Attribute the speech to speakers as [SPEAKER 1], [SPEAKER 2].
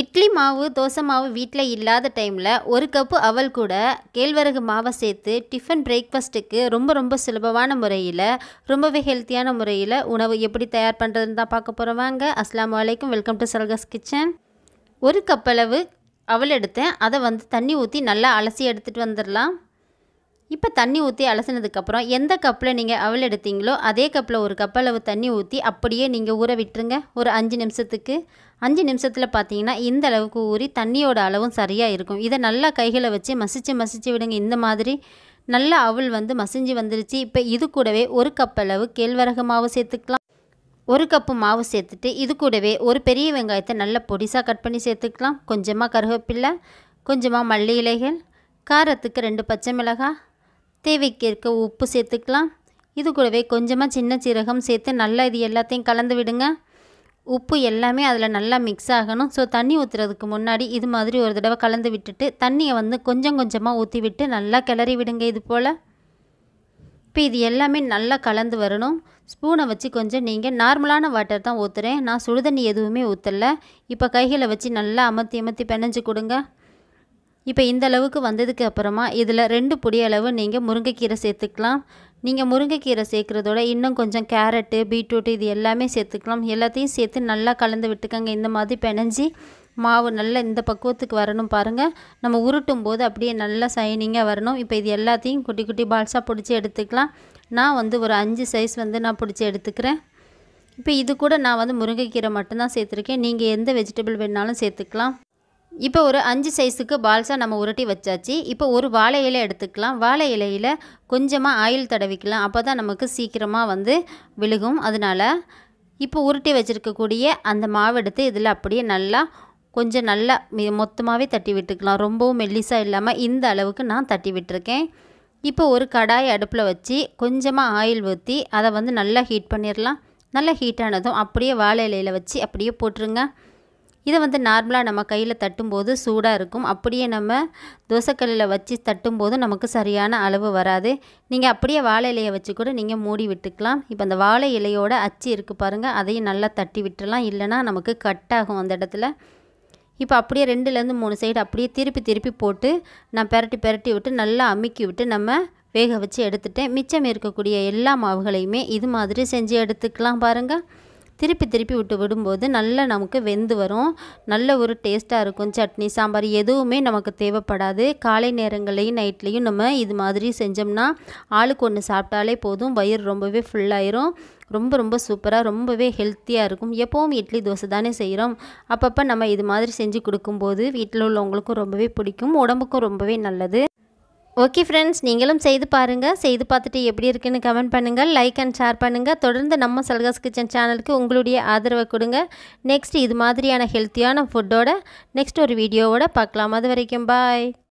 [SPEAKER 1] இட்லி மாவு தோசை மாவு வீட்டில் இல்லாத டைமில் ஒரு கப்பு அவள் கூட கேழ்வரகு மாவை சேர்த்து டிஃபன் பிரேக்ஃபாஸ்ட்டுக்கு ரொம்ப ரொம்ப சுலபமான முறையில் ரொம்பவே ஹெல்த்தியான முறையில் உணவு எப்படி தயார் பண்ணுறதுன்னு தான் பார்க்க போகிறோம் வாங்க அஸ்லாம் வலைக்கம் வெல்கம் டு சல்கஸ் கிச்சன் ஒரு கப்பளவு அவல் எடுத்தேன் அதை வந்து தண்ணி ஊற்றி நல்லா அலசி எடுத்துகிட்டு வந்துடலாம் இப்போ தண்ணி ஊற்றி அலசினதுக்கப்புறம் எந்த கப்பில் நீங்கள் அவள் எடுத்தீங்களோ அதே கப்பில் ஒரு கப் அளவு தண்ணி ஊற்றி அப்படியே நீங்கள் ஊற விட்டுருங்க ஒரு அஞ்சு நிமிஷத்துக்கு அஞ்சு நிமிஷத்தில் பார்த்தீங்கன்னா இந்த அளவுக்கு ஊறி தண்ணியோட அளவும் சரியாக இருக்கும் இதை நல்லா கைகளை வச்சு மசிச்சு மசிச்சு விடுங்க இந்த மாதிரி நல்லா அவள் வந்து மசிஞ்சு வந்துருச்சு இப்போ இது கூடவே ஒரு கப் அளவு கேழ்வரகு மாவு சேர்த்துக்கலாம் ஒரு கப்பு மாவு சேர்த்துட்டு இது கூடவே ஒரு பெரிய வெங்காயத்தை நல்லா பொடிசாக கட் பண்ணி சேர்த்துக்கலாம் கொஞ்சமாக கருவேப்பில்லை கொஞ்சமாக மல்லி இலைகள் காரத்துக்கு ரெண்டு பச்சை மிளகாய் தேவைக்கேற்க உப்பு சேர்த்துக்கலாம் இது கூடவே கொஞ்சமாக சின்ன சீரகம் சேர்த்து நல்லா இது எல்லாத்தையும் கலந்து விடுங்க உப்பு எல்லாமே அதில் நல்லா மிக்ஸ் ஆகணும் ஸோ தண்ணி ஊற்றுறதுக்கு முன்னாடி இது மாதிரி ஒரு தடவை கலந்து விட்டுட்டு தண்ணியை வந்து கொஞ்சம் கொஞ்சமாக ஊற்றி விட்டு நல்லா கிளறி விடுங்க இது போல் இப்போ இது எல்லாமே நல்லா கலந்து வரணும் ஸ்பூனை வச்சு கொஞ்சம் நீங்கள் நார்மலான வாட்டர் தான் ஊற்றுறேன் நான் சுடுதண்ணி எதுவுமே ஊற்றலை இப்போ கைகளை வச்சு நல்லா அமர்த்தி அமர்த்தி பிணைஞ்சு கொடுங்க இப்போ இந்த அளவுக்கு வந்ததுக்கு அப்புறமா இதில் ரெண்டு பொடி அளவு நீங்கள் முருங்கைக்கீரை சேர்த்துக்கலாம் நீங்கள் முருங்கைக்கீரை சேர்க்குறதோட இன்னும் கொஞ்சம் கேரட்டு பீட்ரூட் இது எல்லாமே சேர்த்துக்கலாம் எல்லாத்தையும் சேர்த்து நல்லா கலந்து விட்டுக்கோங்க இந்த மாதிரி பிணைஞ்சி மாவு நல்லா இந்த பக்குவத்துக்கு வரணும் பாருங்கள் நம்ம உருட்டும் போது அப்படியே நல்லா சைனிங்காக வரணும் இப்போ இது எல்லாத்தையும் குட்டி குட்டி பால்ஸாக பிடிச்சி எடுத்துக்கலாம் நான் வந்து ஒரு அஞ்சு சைஸ் வந்து நான் பிடிச்சி எடுத்துக்கிறேன் இப்போ இது கூட நான் வந்து முருங்கைக்கீரை மட்டும்தான் சேர்த்துருக்கேன் நீங்கள் எந்த வெஜிடபிள் வேணாலும் சேர்த்துக்கலாம் இப்போ ஒரு அஞ்சு சைஸுக்கு பால்ஸாக நம்ம உருட்டி வச்சாச்சு இப்போ ஒரு வாழை இலை எடுத்துக்கலாம் வாழை இலையில் கொஞ்சமாக ஆயில் தடவிக்கலாம் அப்போ தான் நமக்கு சீக்கிரமாக வந்து விழுகும் அதனால் இப்போ உருட்டி வச்சுருக்கக்கூடிய அந்த மாவு எடுத்து இதில் அப்படியே நல்லா கொஞ்சம் நல்லா மொத்தமாகவே தட்டி விட்டுக்கலாம் ரொம்பவும் மெல்லிசாக இல்லாமல் இந்த அளவுக்கு நான் தட்டி விட்டுருக்கேன் இப்போ ஒரு கடாய் அடுப்பில் வச்சு கொஞ்சமாக ஆயில் ஊற்றி அதை வந்து நல்லா ஹீட் பண்ணிடலாம் நல்லா ஹீட் ஆனதும் அப்படியே வாழை இலையில் வச்சு அப்படியே போட்டுருங்க இதை வந்து நார்மலாக நம்ம கையில் தட்டும்போது சூடாக இருக்கும் அப்படியே நம்ம தோசைக்கல்லில் வச்சு தட்டும்போது நமக்கு சரியான அளவு வராது நீங்கள் அப்படியே வாழை இலையை வச்சு கூட நீங்கள் மூடி விட்டுக்கலாம் இப்போ அந்த வாழை இலையோட அச்சு இருக்குது பாருங்கள் அதையும் நல்லா தட்டி விட்டுலாம் இல்லைனா நமக்கு கட் ஆகும் அந்த இடத்துல இப்போ அப்படியே ரெண்டுலேருந்து மூணு சைடு அப்படியே திருப்பி திருப்பி போட்டு நான் பெரட்டி பெரட்டி விட்டு நல்லா அமுக்கி விட்டு நம்ம வேக வச்சு எடுத்துட்டேன் மிச்சம் இருக்கக்கூடிய எல்லா மாவுகளையுமே இது மாதிரி செஞ்சு எடுத்துக்கலாம் பாருங்கள் திருப்பி திருப்பி விட்டு விடும்போது நல்லா நமக்கு வெந்து வரும் நல்ல ஒரு டேஸ்ட்டாக இருக்கும் சட்னி சாம்பார் எதுவுமே நமக்கு தேவைப்படாது காலை நேரங்களையும் நைட்லேயும் நம்ம இது மாதிரி செஞ்சோம்னா ஆளுக்கு ஒன்று சாப்பிட்டாலே போதும் வயிறு ரொம்பவே ஃபுல்லாயிரும் ரொம்ப ரொம்ப சூப்பராக ரொம்பவே ஹெல்த்தியாக இருக்கும் எப்போவும் இட்லி தோசை தானே செய்கிறோம் அப்பப்போ நம்ம இது மாதிரி செஞ்சு கொடுக்கும்போது வீட்டில் உள்ளவங்களுக்கும் ரொம்பவே பிடிக்கும் உடம்புக்கும் ரொம்பவே நல்லது ஓகே ஃப்ரெண்ட்ஸ் நீங்களும் செய்து பாருங்கள் செய்து பார்த்துட்டு எப்படி இருக்குன்னு கமெண்ட் பண்ணுங்கள் லைக் அண்ட் ஷேர் பண்ணுங்கள் தொடர்ந்து நம்ம சல்காஸ் கிச்சன் சேனலுக்கு உங்களுடைய ஆதரவை கொடுங்க நெக்ஸ்ட் இது மாதிரியான ஹெல்த்தியான ஃபுட்டோட நெக்ஸ்ட் ஒரு வீடியோவோட பார்க்கலாம் அது வரைக்கும் பாய்